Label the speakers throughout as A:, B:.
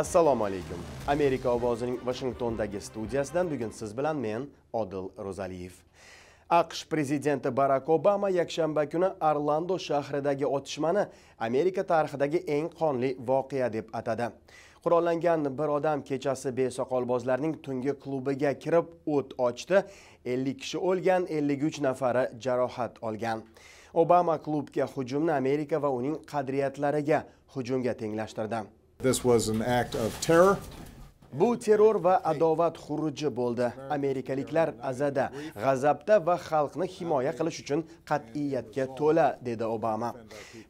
A: assalomu alaykum amerika ovozining vashingtondagi studiyasidan bugun siz bilan men odil ro'zaliyev aqsh prezidenti barak obama yakshanba kuni orlando shahridagi otishmani amerika tarixidagi eng qonli voqea deb atadi qurollangan bir odam kechasi besoqolbozlarning tungi klubiga kirib o't ochdi 50 kishi o'lgan 53 nafari jarohat olgan obama klubga hujumni amerika va uning qadriyatlariga hujumga tenglashtirdi This was an act of terror. bu terror va adovat xuruji bo'ldi amerikaliklar azada g'azabda va xalqni himoya qilish uchun qat'iyatga to'la dedi obama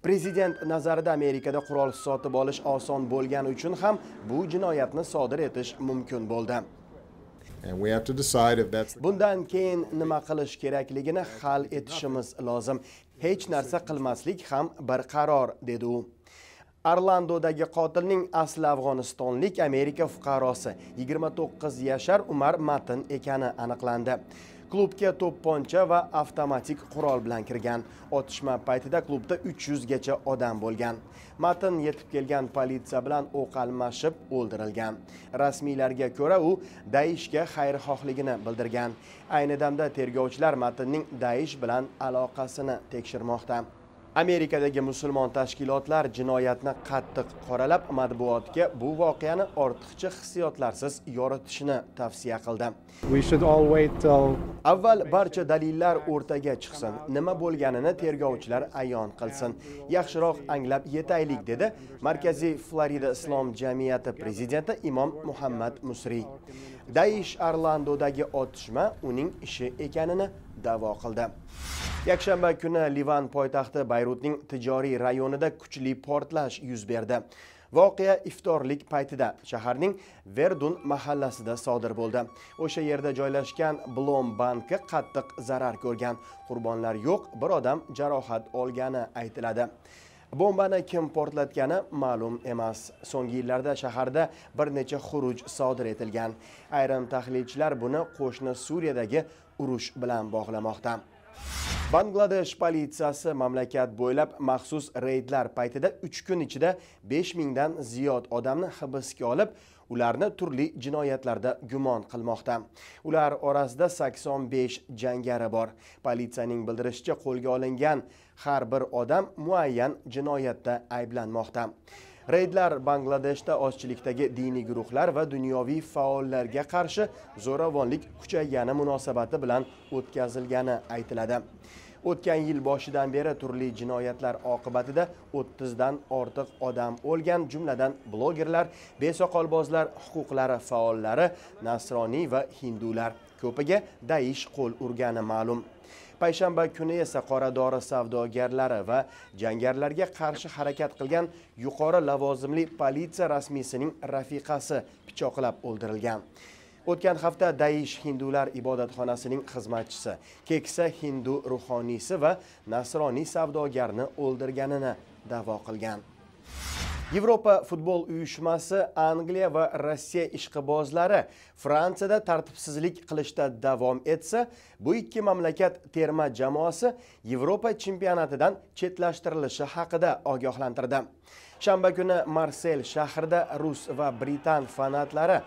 A: prezident nazarida amerikada qurol sotib olish oson bo'lgani uchun ham bu jinoyatni sodir etish mumkin bo'ldi bundan keyin nima qilish kerakligini hal etishimiz lozim hech narsa qilmaslik ham bir qaror dedi u Orlandodagi qotilning asli afg'onistonlik Amerika fuqarosi 29 yashar Umar Matin ekani aniqlandi. Klubga to'pponcha va avtomatik qurol bilan kirgan. Otishma paytida klubda 300 gacha odam bo'lgan. Matin yetib kelgan politsiya bilan o'q almashib o'ldirilgan. Rasmiylarga ko'ra u Daishga xayrixohligini bildirgan. Ayni damda tergovchilar Matinning Daish bilan aloqasini tekshirmoqda. amerikadagi musulmon tashkilotlar jinoyatni qattiq qoralab matbuotga bu voqeani ortiqcha hissiyotlarsiz yoritishni tavsiya qildi we should all wait till avval barcha dalillar o'rtaga chiqsin nima bo'lganini tergovchilar ayon qilsin yaxshiroq anglab yetaylik dedi markaziy florida islom jamiyati prezidenti imom muhammad musriy daish arlandodagi otishma uning ishi ekanini da'vo qildi yakshanba kuni livan poytaxti bayrutning tijoriy rayonida kuchli portlash yuz berdi voqea iftorlik paytida shaharning verdun mahallasida sodir bo'ldi o'sha yerda joylashgan blom banki qattiq zarar ko'rgan qurbonlar yo'q bir odam jarohat olgani aytiladi bombani kim portlatgani ma'lum emas so'nggi yillarda shaharda bir necha xuruj sodir etilgan ayrim tahlilchilar buni qo'shni suriyadagi urush bilan bog'lamoqda bangladesh politsiyasi mamlakat bo'ylab maxsus reydlar paytida 3 kun ichida 5 mingdan ziyod odamni hibsga olib ularni turli jinoyatlarda gumon qilmoqda ular orasida 85 jangari bor politsiyaning bildirishicha qo'lga olingan har bir odam muayyan jinoyatda ayblanmoqda reydlar bangladeshda ozchilikdagi diniy guruhlar va dunyoviy faollarga qarshi zo'ravonlik kuchaygani munosabati bilan o'tkazilgani aytiladi o'tgan yil boshidan beri turli jinoyatlar oqibatida 30 dan ortiq odam o'lgan jumladan blogerlar besoqolbozlar huquqlari faollari nasroniy va hindular ko'piga daish qo'l urgani ma'lum payshanba kuni esa qora dori savdogarlari va jangarlarga qarshi harakat qilgan yuqori lavozimli politsiya rasmiysining rafiqasi pichoqlab o'ldirilgan o'tgan hafta daish hindular ibodatxonasining xizmatchisi keksa hindu ruhoniysi va nasroniy savdogarni o'ldirganini da'vo qilgan yevropa futbol uyushmasi angliya va rossiya ishqibozlari fransiyada tartibsizlik qilishda davom etsa bu ikki mamlakat terma jamoasi yevropa chempionatidan chetlashtirilishi haqida ogohlantirdi shanba kuni marsel shahrida rus va britan fanatlari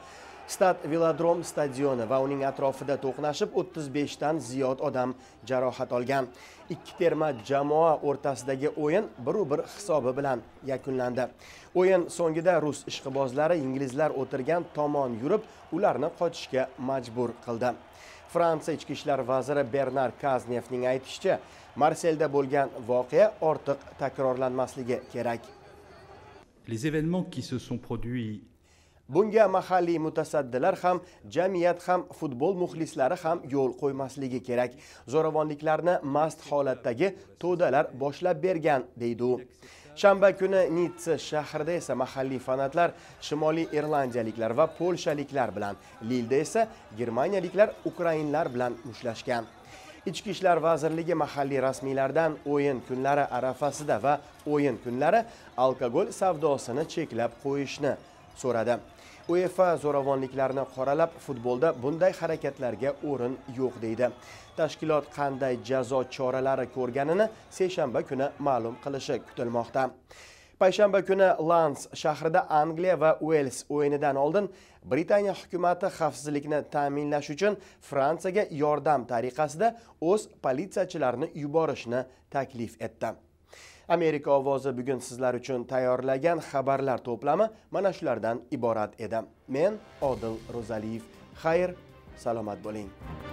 A: stad velodrom stadioni va uning atrofida to'qnashib 35 dan ziyod odam jarohat olgan ikki terma jamoa o'rtasidagi o'yin 1-1 hisobi bilan yakunlandi o'yin so'ngida rus ishqibozlari inglizlar o'tirgan tomon yurib ularni qochishga majbur qildi fransiya ichki ishlar vaziri bernar kaznevning aytishicha marselda bo'lgan voqea ortiq takrorlanmasligi kerak Les événements qui se sont produits bunga mahalliy mutasaddilar ham jamiyat ham futbol muxlislari ham yo'l qo'ymasligi kerak zo'ravonliklarni mast holatdagi to'dalar boshlab bergan deydi u shanba kuni nitsa shahrida esa mahalliy fanatlar shimoliy irlandiyaliklar va polshaliklar bilan lilda esa germaniyaliklar ukrainlar bilan mushlashgan. ichki ishlar vazirligi mahalliy rasmiylardan o'yin kunlari arafasida va o'yin kunlari alkogol savdosini cheklab qo'yishni so'radi uefa zo'ravonliklarini qoralab futbolda bunday harakatlarga o'rin yo'q deydi tashkilot qanday jazo choralari ko'rganini seshanba kuni ma'lum qilishi kutilmoqda payshanba kuni lans shahrida angliya va uels o'yinidan oldin britaniya hukumati xavfsizlikni ta'minlash uchun fransiyaga yordam tariqasida o'z politsiyachilarini yuborishni taklif etdi amerika ovozi bugun sizlar uchun tayyorlagan xabarlar to'plami mana shulardan iborat edi men odil ro'zaliyev xayr salomat bo'ling